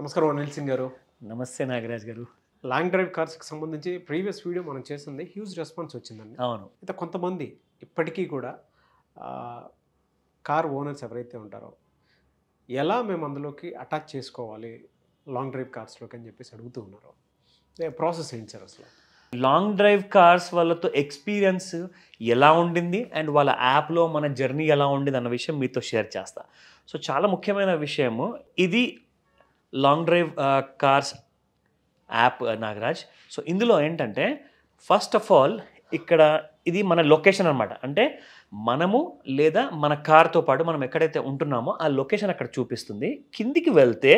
నమస్కారం అనిల్ సింగ్ గారు నమస్తే నాగరాజ్ గారు లాంగ్ డ్రైవ్ కార్స్కి సంబంధించి ప్రీవియస్ వీడియో మనం చేసింది హ్యూజ్ రెస్పాన్స్ వచ్చిందండి అవును అయితే కొంతమంది ఇప్పటికీ కూడా కార్ ఓనర్స్ ఎవరైతే ఉంటారో ఎలా మేము అందులోకి అటాచ్ చేసుకోవాలి లాంగ్ డ్రైవ్ కార్స్లోకి అని చెప్పేసి అడుగుతూ ఉన్నారు ప్రాసెస్ ఏంటి సార్ అసలు లాంగ్ డ్రైవ్ కార్స్ వాళ్ళతో ఎక్స్పీరియన్స్ ఎలా ఉండింది అండ్ వాళ్ళ యాప్లో మన జర్నీ ఎలా ఉండింది అన్న విషయం మీతో షేర్ చేస్తా సో చాలా ముఖ్యమైన విషయము ఇది long drive cars app Nagaraj so ఇందులో ఏంటంటే ఫస్ట్ ఆఫ్ ఆల్ ఇక్కడ ఇది మన లొకేషన్ అనమాట అంటే మనము లేదా మన కార్తో పాటు మనం ఎక్కడైతే ఉంటున్నామో ఆ లొకేషన్ అక్కడ చూపిస్తుంది కిందికి వెళ్తే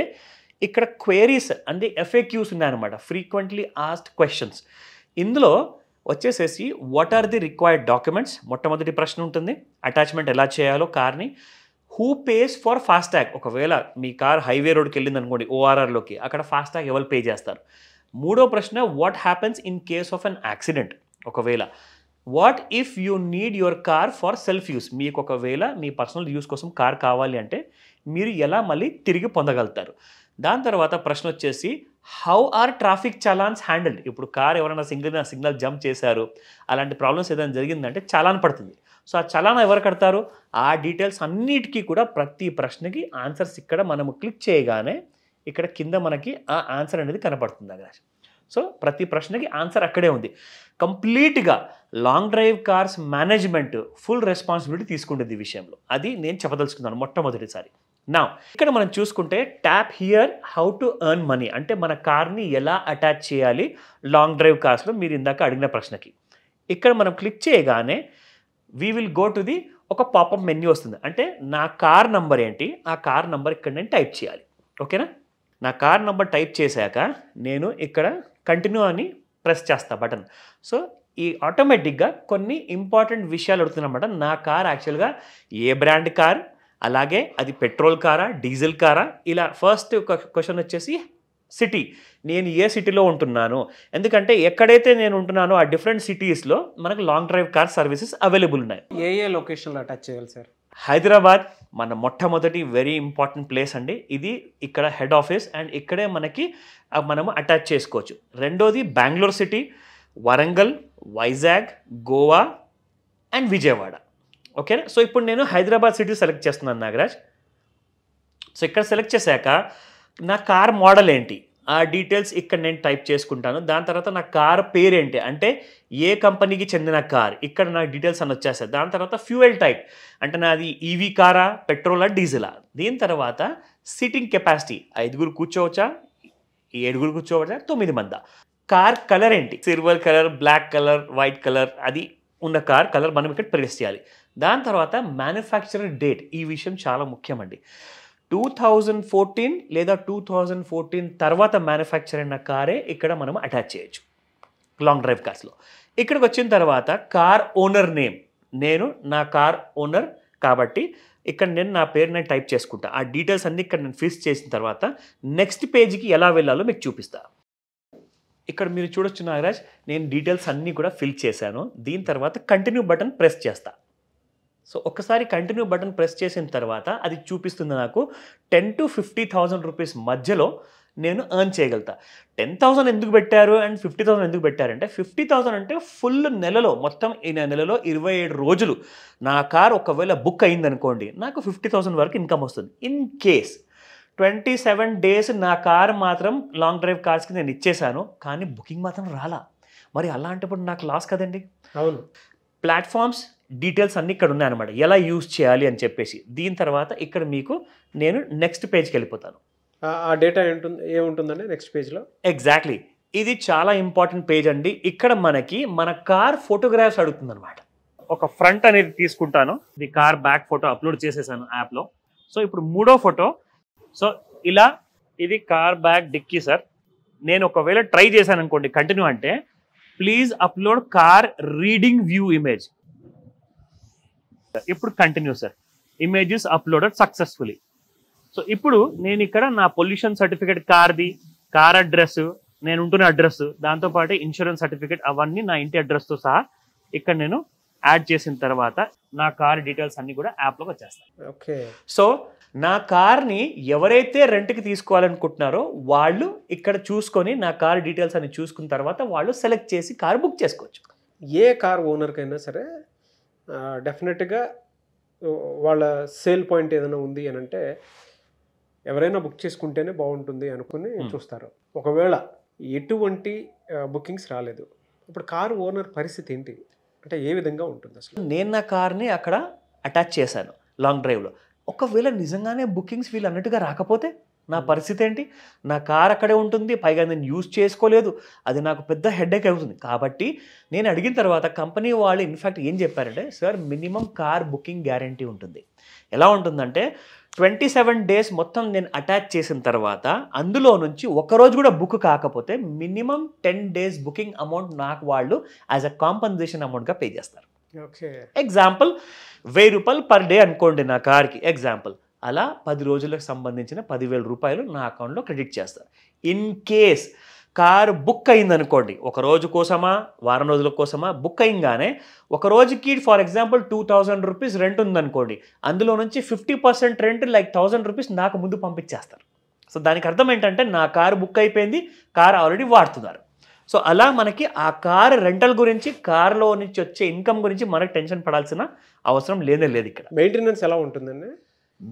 ఇక్కడ క్వేరీస్ అంటే ఎఫ్ఏక్యూస్ ఉన్నాయన్నమాట ఫ్రీక్వెంట్లీ ఆస్డ్ క్వశ్చన్స్ ఇందులో వచ్చేసేసి what are the required documents మొట్టమొదటి ప్రశ్న ఉంటుంది అటాచ్మెంట్ ఎలా చేయాలో కార్ని హూ పేస్ ఫర్ ఫాస్టాగ్ ఒకవేళ మీ కార్ హైవే రోడ్కి వెళ్ళింది అనుకోండి ఓఆర్ఆర్లోకి అక్కడ ఫాస్టాగ్ ఎవరు పే చేస్తారు మూడో ప్రశ్న what happens in case of an accident ఒకవేళ what if you need your car for self use మీకు ఒకవేళ మీ పర్సనల్ యూస్ కోసం కార్ కావాలి అంటే మీరు ఎలా మళ్ళీ తిరిగి పొందగలుగుతారు దాని తర్వాత ప్రశ్న వచ్చేసి how are traffic challans handled ఇప్పుడు కార్ ఎవరైనా సింగిల్ సిగ్నల్ జంప్ చేశారు అలాంటి ప్రాబ్లమ్స్ ఏదైనా జరిగిందంటే చలాన్ పడుతుంది సో ఆ చలాన్ ఎవరు కడతారు ఆ డీటెయిల్స్ అన్నిటికీ కూడా ప్రతి ప్రశ్నకి ఆన్సర్స్ ఇక్కడ మనము క్లిక్ చేయగానే ఇక్కడ కింద మనకి ఆ ఆన్సర్ అనేది కనపడుతుంది అవినాష్ సో ప్రతి ప్రశ్నకి ఆన్సర్ అక్కడే ఉంది కంప్లీట్గా long drive cars management full responsibility తీసుకుంటుంది ఈ విషయంలో అది నేను చెప్పదలుచుకున్నాను మొట్టమొదటిసారి నా ఇక్కడ మనం చూసుకుంటే tap here how to earn money అంటే మన కార్ని ఎలా అటాచ్ చేయాలి లాంగ్ డ్రైవ్ కార్స్లో మీరు ఇందాక అడిగిన ప్రశ్నకి ఇక్కడ మనం క్లిక్ చేయగానే we will go to the ఒక పాపప్ మెన్యూ వస్తుంది అంటే నా కార్ నంబర్ ఏంటి ఆ కార్ నంబర్ ఇక్కడ నేను టైప్ చేయాలి ఓకేనా నా కార్ నంబర్ టైప్ చేశాక నేను ఇక్కడ కంటిన్యూ అని ప్రెస్ చేస్తా బటన్ సో ఈ ఆటోమేటిక్గా కొన్ని ఇంపార్టెంట్ విషయాలు అడుగుతున్నమాట నా కార్ యాక్చువల్గా ఏ బ్రాండ్ కార్ అలాగే అది పెట్రోల్ కారా డీజిల్ కారా ఇలా ఫస్ట్ క్వశ్చన్ వచ్చేసి సిటీ నేను ఏ సిటీలో ఉంటున్నాను ఎందుకంటే ఎక్కడైతే నేను ఉంటున్నానో ఆ డిఫరెంట్ సిటీస్లో మనకు long drive car services available ఉన్నాయి ఏ ఏ లొకేషన్లో టచ్ చేయాలి సార్ హైదరాబాద్ మన మొట్టమొదటి వెరీ ఇంపార్టెంట్ ప్లేస్ అండి ఇది ఇక్కడ హెడ్ ఆఫీస్ అండ్ ఇక్కడే మనకి మనము అటాచ్ చేసుకోవచ్చు రెండోది బెంగళూరు సిటీ వరంగల్ వైజాగ్ గోవా అండ్ విజయవాడ ఓకేనా సో ఇప్పుడు నేను హైదరాబాద్ సిటీ సెలెక్ట్ చేస్తున్నాను నాగరాజ్ సో ఇక్కడ సెలెక్ట్ చేశాక నా కార్ మోడల్ ఏంటి ఆ డీటెయిల్స్ ఇక్కడ నేను టైప్ చేసుకుంటాను దాని తర్వాత నా కార్ పేరేంటి అంటే ఏ కంపెనీకి చెందిన కార్ ఇక్కడ నా డీటెయిల్స్ అని వచ్చేస్తాయి దాని తర్వాత ఫ్యూయల్ టైప్ అంటే నాది ఈవీ e కారా పెట్రోలా డీజిలా దీని తర్వాత సిట్టింగ్ కెపాసిటీ ఐదుగురు కూర్చోవచ్చా ఏడుగురు కూర్చోవచ్చా తొమ్మిది మంది కార్ కలర్ ఏంటి silver colour black colour white colour అది ఉన్న కార్ కలర్ మనం ఇక్కడ ప్రెస్ చేయాలి దాని తర్వాత మ్యానుఫ్యాక్చరర్ డేట్ ఈ విషయం చాలా ముఖ్యమండి టూ థౌజండ్ ఫోర్టీన్ లేదా టూ థౌజండ్ ఫోర్టీన్ తర్వాత మ్యానుఫ్యాక్చర్ అయిన కారే ఇక్కడ మనం అటాచ్ చేయొచ్చు లాంగ్ డ్రైవ్ కార్స్లో ఇక్కడికి వచ్చిన తర్వాత కార్ ఓనర్ నేమ్ నేను నా కార్ ఓనర్ కాబట్టి ఇక్కడ నేను నా పేరు నేను టైప్ చేసుకుంటా ఆ డీటెయిల్స్ అన్ని ఇక్కడ నేను ఫిక్స్ చేసిన తర్వాత నెక్స్ట్ పేజీకి ఎలా వెళ్ళాలో మీకు చూపిస్తా ఇక్కడ మీరు చూడొచ్చు నాగరాజ్ నేను డీటెయిల్స్ అన్నీ కూడా ఫిల్ చేశాను దీని తర్వాత కంటిన్యూ బటన్ ప్రెస్ చేస్తాను సో ఒక్కసారి కంటిన్యూ బటన్ ప్రెస్ చేసిన తర్వాత అది చూపిస్తుంది నాకు ten to fifty thousand rupees మధ్యలో నేను ఎర్న్ చేయగలుగుతా టెన్ థౌసండ్ ఎందుకు పెట్టారు అండ్ ఫిఫ్టీ థౌసండ్ ఎందుకు పెట్టారంటే ఫిఫ్టీ థౌసండ్ అంటే ఫుల్ నెలలో మొత్తం ఈ నెలలో ఇరవై ఏడు రోజులు నా కార్ ఒకవేళ బుక్ అయిందనుకోండి నాకు ఫిఫ్టీ థౌసండ్ వరకు ఇన్కమ్ వస్తుంది in case twenty seven days నా కార్ మాత్రం లాంగ్ డ్రైవ్ కార్స్కి నేను ఇచ్చేశాను కానీ బుకింగ్ మాత్రం రాలా మరి అలాంటప్పుడు నాకు లాస్ కదండి అవును ప్లాట్ఫామ్స్ డీటెయిల్స్ అన్నీ ఇక్కడ ఉన్నాయన్నమాట ఎలా యూజ్ చేయాలి అని చెప్పేసి దీని తర్వాత ఇక్కడ మీకు నేను నెక్స్ట్ పేజ్కి వెళ్ళిపోతాను ఆ డేటా ఉంటుంది ఏముంటుందండి నెక్స్ట్ పేజ్లో ఎగ్జాక్ట్లీ ఇది చాలా ఇంపార్టెంట్ పేజ్ అండి ఇక్కడ మనకి మన కార్ ఫోటోగ్రాఫ్స్ అడుగుతుంది అనమాట ఒక ఫ్రంట్ అనేది తీసుకుంటాను ఇది కార్ బ్యాక్ ఫోటో అప్లోడ్ చేసేసాను యాప్లో సో ఇప్పుడు మూడో ఫోటో సో ఇలా ఇది కార్ బ్యాక్ డిక్కీ సార్ నేను ఒకవేళ ట్రై చేశాను అనుకోండి కంటిన్యూ అంటే please upload car reading view image ఇప్పుడు continue sir images uploaded successfully so ఇప్పుడు నేను ఇక్కడ నా పొల్యూషన్ సర్టిఫికేట్ కార్ది కార్ అడ్రస్ నేను ఉంటున్న అడ్రస్ దాంతోపాటు ఇన్సూరెన్స్ సర్టిఫికేట్ అవన్నీ నా ఇంటి అడ్రస్తో సహా ఇక్కడ నేను యాడ్ చేసిన తర్వాత నా కార్ డీటెయిల్స్ అన్ని కూడా యాప్లోకి వచ్చేస్తాను ఓకే సో నా కార్ని ఎవరైతే రెంట్కి తీసుకోవాలనుకుంటున్నారో వాళ్ళు ఇక్కడ చూసుకొని నా కార్ డీటెయిల్స్ అని చూసుకున్న తర్వాత వాళ్ళు సెలెక్ట్ చేసి కార్ బుక్ చేసుకోవచ్చు ఏ కార్ ఓనర్కైనా సరే డెఫినెట్గా వాళ్ళ సేల్ పాయింట్ ఏదైనా ఉంది అని అంటే ఎవరైనా బుక్ చేసుకుంటేనే బాగుంటుంది అనుకుని చూస్తారు ఒకవేళ ఎటువంటి బుకింగ్స్ రాలేదు ఇప్పుడు కారు ఓనర్ పరిస్థితి ఏంటి అంటే ఏ విధంగా ఉంటుంది అసలు నేను నా కార్ని అక్కడ అటాచ్ చేశాను లాంగ్ డ్రైవ్లో ఒకవేళ నిజంగానే బుకింగ్స్ వీళ్ళు అన్నట్టుగా రాకపోతే నా పరిస్థితి ఏంటి నా కార్ అక్కడే ఉంటుంది పైగా నేను యూజ్ చేసుకోలేదు అది నాకు పెద్ద హెడ్ఏక్ అవుతుంది కాబట్టి నేను అడిగిన తర్వాత కంపెనీ వాళ్ళు ఇన్ఫ్యాక్ట్ ఏం చెప్పారంటే sir minimum car booking guarantee ఉంటుంది ఎలా ఉంటుందంటే ట్వంటీ సెవెన్ డేస్ మొత్తం నేను అటాచ్ చేసిన తర్వాత అందులో నుంచి ఒకరోజు కూడా బుక్ కాకపోతే minimum ten days booking amount నాకు వాళ్ళు యాజ్ అ కాంపన్సేషన్ అమౌంట్గా పే చేస్తారు ఎగ్జాంపుల్ వెయ్యి రూపాయలు పర్ డే అనుకోండి నా కార్కి ఎగ్జాంపుల్ అలా పది రోజులకు సంబంధించిన పదివేల రూపాయలు నా అకౌంట్లో క్రెడిట్ చేస్తారు ఇన్ కేస్ కారు బుక్ అయింది అనుకోండి ఒక రోజు కోసమా వారం రోజుల కోసమా బుక్ అయింగానే ఒక రోజుకి for example two thousand rupees rent ఉందనుకోండి అందులో నుంచి fifty percent rent like thousand rupees నాకు ముందు పంపించేస్తారు సో దానికి అర్థం ఏంటంటే నా కారు బుక్ అయిపోయింది కారు ఆల్రెడీ వాడుతున్నారు సో అలా మనకి ఆ కార్ రెంటల్ గురించి కార్లో నుంచి వచ్చే ఇన్కమ్ గురించి మనకు టెన్షన్ పడాల్సిన అవసరం లేదే లేదు ఇక్కడ మెయింటెనెన్స్ ఎలా ఉంటుందండి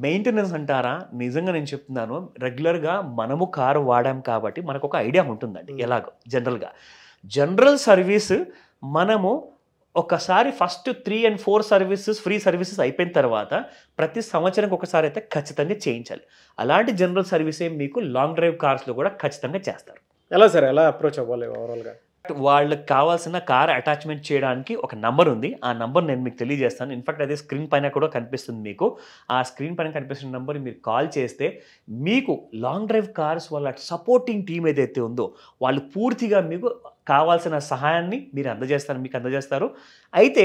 మెయింటెనెన్స్ అంటారా నిజంగా నేను చెప్తున్నాను రెగ్యులర్గా మనము కారు వాడాం కాబట్టి మనకు ఒక ఐడియా ఉంటుందండి ఎలాగో జనరల్గా జనరల్ సర్వీస్ మనము ఒకసారి first three and four services free services అయిపోయిన తర్వాత ప్రతి సంవత్సరం ఒకసారి అయితే ఖచ్చితంగా చేయించాలి అలాంటి జనరల్ సర్వీసే మీకు లాంగ్ డ్రైవ్ కార్స్లో కూడా ఖచ్చితంగా చేస్తారు ఎలా సార్ ఎలా అప్రోచ్ అవ్వాలి ఓవరాల్గా వాళ్ళకి కావాల్సిన కార్ అటాచ్మెంట్ చేయడానికి ఒక నంబర్ ఉంది ఆ నంబర్ నేను మీకు తెలియజేస్తాను ఇన్ఫాక్ట్ అదే స్క్రీన్ పైన కూడా కనిపిస్తుంది మీకు ఆ స్క్రీన్ పైన కనిపిస్తున్న నంబర్ మీరు కాల్ చేస్తే మీకు లాంగ్ డ్రైవ్ కార్స్ వాళ్ళ సపోర్టింగ్ టీం ఏదైతే ఉందో వాళ్ళు పూర్తిగా మీకు కావాల్సిన సహాయాన్ని మీరు అందజేస్తారు మీకు అందజేస్తారు అయితే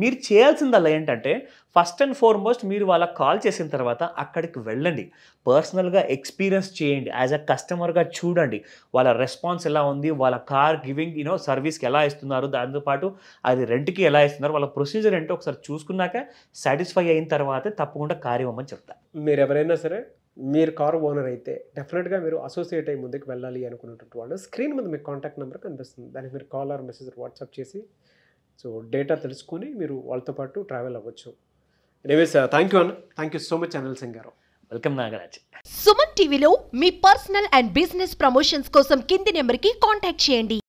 మీరు చేయాల్సిందల్లా ఏంటంటే ఫస్ట్ అండ్ ఫార్మోస్ట్ మీరు వాళ్ళకి కాల్ చేసిన తర్వాత అక్కడికి వెళ్ళండి పర్సనల్గా ఎక్స్పీరియన్స్ చేయండి యాజ్ అ కస్టమర్గా చూడండి వాళ్ళ రెస్పాన్స్ ఎలా ఉంది వాళ్ళ కార్ గివింగ్ యూనో సర్వీస్కి ఎలా ఇస్తున్నారు దాంతోపాటు అది రెంట్కి ఎలా ఇస్తున్నారు వాళ్ళ ప్రొసీజర్ ఏంటో ఒకసారి చూసుకున్నాక సాటిస్ఫై అయిన తర్వాతే తప్పకుండా కార్ ఇవ్వమని చెప్తా మీరు ఎవరైనా సరే మీరు కారు ఓనర్ అయితే డెఫినెట్గా మీరు అసోసియేట్ అయ్యి ముందుకు వెళ్ళాలి అనుకున్నటువంటి వాళ్ళు స్క్రీన్ మీద మీకు కాంటాక్ట్ నెంబర్ కనిపిస్తుంది దానికి మీరు కాల్ ఆర్ మెసేజ్ వాట్సాప్ చేసి సో డేటా తెలుసుకొని మీరు వాళ్ళతో పాటు ట్రావెల్ అవ్వచ్చు ఎనీవేస్ థ్యాంక్ యూ అన్న thank you so much Anil Singh గారు వెల్కమ్ నాగరాజ్ సుమన్ టీవీలో మీ పర్సనల్ అండ్ బిజినెస్ ప్రమోషన్స్ కోసం కింది నెంబర్కి కాంటాక్ట్ చేయండి